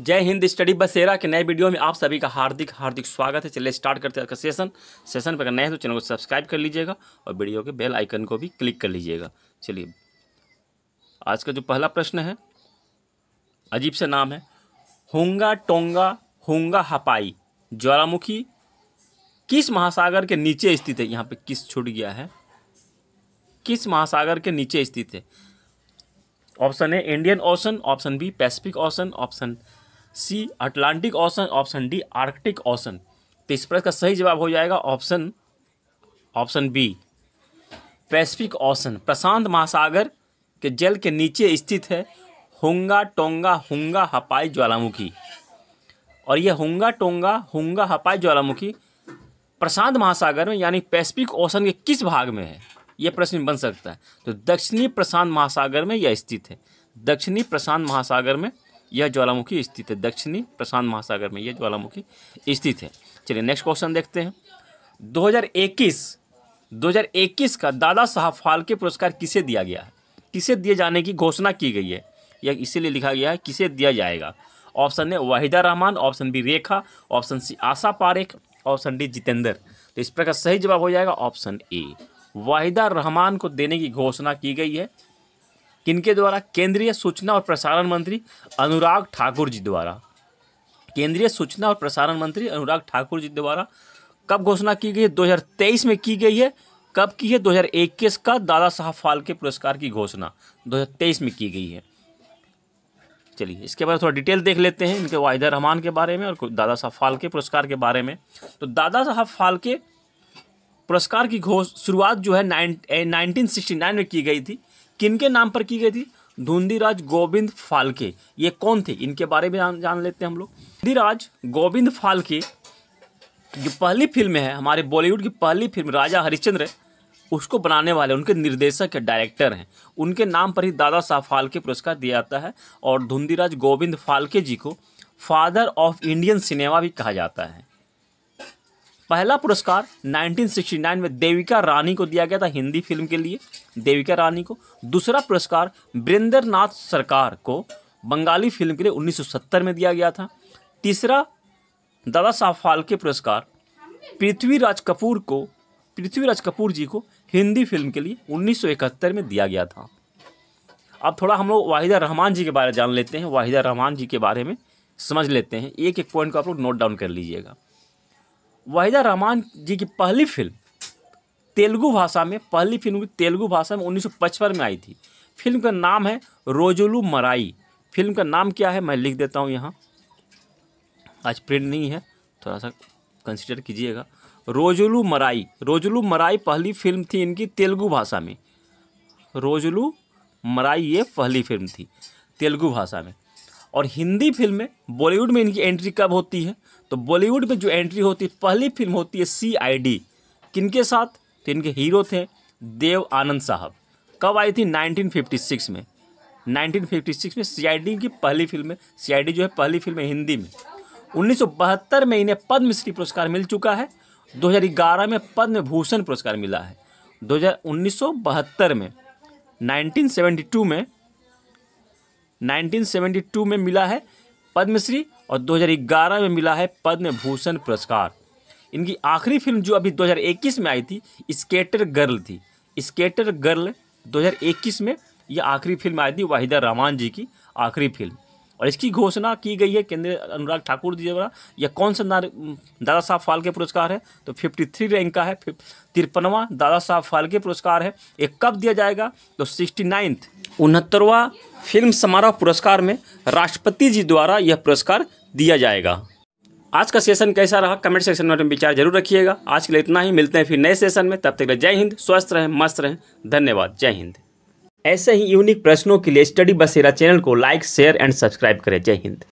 जय हिंद स्टडी बसेरा के नए वीडियो में आप सभी का हार्दिक हार्दिक स्वागत है चलिए स्टार्ट करते हैं सेशन सेशन पर अगर नए हैं तो चैनल को सब्सक्राइब कर लीजिएगा और वीडियो के बेल आइकन को भी क्लिक कर लीजिएगा चलिए आज का जो पहला प्रश्न है अजीब से नाम है होंगा टोंगा होंगा हपाई ज्वालामुखी किस महासागर के नीचे स्थित है यहाँ पे किस छूट गया है किस महासागर के नीचे स्थित है option A Indian Ocean option B Pacific Ocean option C Atlantic Ocean option D Arctic Ocean तो इस प्रश्न का सही जवाब हो जाएगा option option B Pacific Ocean प्रशांत महासागर के जल के नीचे स्थित है हुंगा टोंगा हुंगा हपाई ज्वालामुखी और यह हुंगा टोंगा हुंगा हपाई ज्वालामुखी प्रशांत महासागर में यानी पैसिफिक ओशन के किस भाग में है यह प्रश्न बन सकता है तो दक्षिणी प्रशांत महासागर में यह स्थित है दक्षिणी प्रशांत महासागर में यह ज्वालामुखी स्थित है दक्षिणी प्रशांत महासागर में यह ज्वालामुखी स्थित है चलिए नेक्स्ट क्वेश्चन देखते हैं 2021 2021 का दादा साहब फाल्के पुरस्कार किसे दिया गया है किसे दिए जाने की घोषणा की गई है यह इसीलिए लिखा गया है किसे दिया जाएगा option A Waheeda Rehman option B Rekha option C Asha Parekh option D Jeetendra तो इस प्रकार सही जवाब हो जाएगा ऑप्शन ए वाहिदा रहमान को देने की घोषणा की गई है किनके द्वारा केंद्रीय सूचना और प्रसारण मंत्री अनुराग ठाकुर जी द्वारा केंद्रीय सूचना और प्रसारण मंत्री अनुराग ठाकुर जी द्वारा कब घोषणा की गई है दो में की गई है कब की है दो का दादा साहब फालके पुरस्कार की घोषणा दो में की गई है चलिए इसके बारे थोड़ा डिटेल देख लेते हैं इनके वाहिदा रहमान के बारे में और दादा साहब फालके पुरस्कार के बारे में तो दादा साहब फालके पुरस्कार की घोष शुरुआत जो है नाइन नाइनटीन में की गई थी किन के नाम पर की गई थी धुंधीराज गोविंद फालके ये कौन थे इनके बारे में जान, जान लेते हैं हम लोग धुंधीराज गोविंद फालके जो पहली फिल्म है हमारे बॉलीवुड की पहली फिल्म राजा हरिश्चंद्र उसको बनाने वाले उनके निर्देशक या डायरेक्टर हैं उनके नाम पर ही दादा साहब फालके पुरस्कार दिया जाता है और धुंधीराज गोविंद फालके जी को फादर ऑफ इंडियन सिनेमा भी कहा जाता है पहला पुरस्कार 1969 में देविका रानी को दिया गया था हिंदी फिल्म के लिए देविका रानी को दूसरा पुरस्कार बीरेंद्र नाथ सरकार को बंगाली फिल्म के लिए 1970 में दिया गया था तीसरा दादा साहब फालके पुरस्कार पृथ्वीराज कपूर को पृथ्वीराज कपूर जी को हिंदी फिल्म के लिए 1971 में दिया गया था अब थोड़ा हम लोग वाहिदा रहमान जी के बारे में जान लेते हैं वाहिदा रहमान जी के बारे में समझ लेते हैं एक एक पॉइंट को आप लोग नोट डाउन कर लीजिएगा वहीदा रहमान जी की पहली फिल्म तेलुगु भाषा में पहली फिल्म तेलुगु भाषा में उन्नीस में आई थी फिल्म का नाम है रोजुलू मराई फिल्म का नाम क्या है मैं लिख देता हूँ यहाँ आज प्रिंट नहीं है थोड़ा सा कंसिडर कीजिएगा रोजुलू मराई रोजुलू मराई पहली फिल्म थी इनकी तेलुगु भाषा में रोजुलू मराई ये पहली फिल्म थी तेलुगु भाषा में और हिंदी फिल्म में बॉलीवुड में इनकी एंट्री कब होती है तो बॉलीवुड में जो एंट्री होती है पहली फिल्म होती है सी आई डी किनके साथ तो इनके हीरो थे देव आनंद साहब कब आई थी 1956 में 1956 में सीआईडी की पहली फिल्म है सीआईडी जो है पहली फिल्म है हिंदी में बहत्तर में इन्हें पद्मश्री पुरस्कार मिल चुका है 2011 में पद्म भूषण पुरस्कार मिला है बहत्तर में 1972 में 1972 में मिला है पद्मश्री और 2011 में मिला है पद्म भूषण पुरस्कार इनकी आखिरी फिल्म जो अभी 2021 में आई थी स्केटर गर्ल थी स्केटर गर्ल 2021 में यह आखिरी फिल्म आई थी वाहिदा रहमान जी की आखिरी फिल्म और इसकी घोषणा की गई है केंद्रीय अनुराग ठाकुर जी द्वारा यह कौन सा दादा साहब फाल्के पुरस्कार है तो 53 रैंक का है तिरपनवा दादा साहब फाल्के पुरस्कार है ये कब दिया जाएगा तो सिक्सटी नाइन्थ उनहत्तरवा फिल्म समारोह पुरस्कार में राष्ट्रपति जी द्वारा यह पुरस्कार दिया जाएगा आज का सेशन कैसा रहा कमेंट सेक्शन में विचार जरूर रखिएगा आज के लिए इतना ही मिलते हैं फिर नए सेशन में तब तक जय हिंद स्वस्थ रहें मस्त रहें धन्यवाद जय हिंद ऐसे ही यूनिक प्रश्नों के लिए स्टडी बसेरा चैनल को लाइक शेयर एंड सब्सक्राइब करें जय हिंद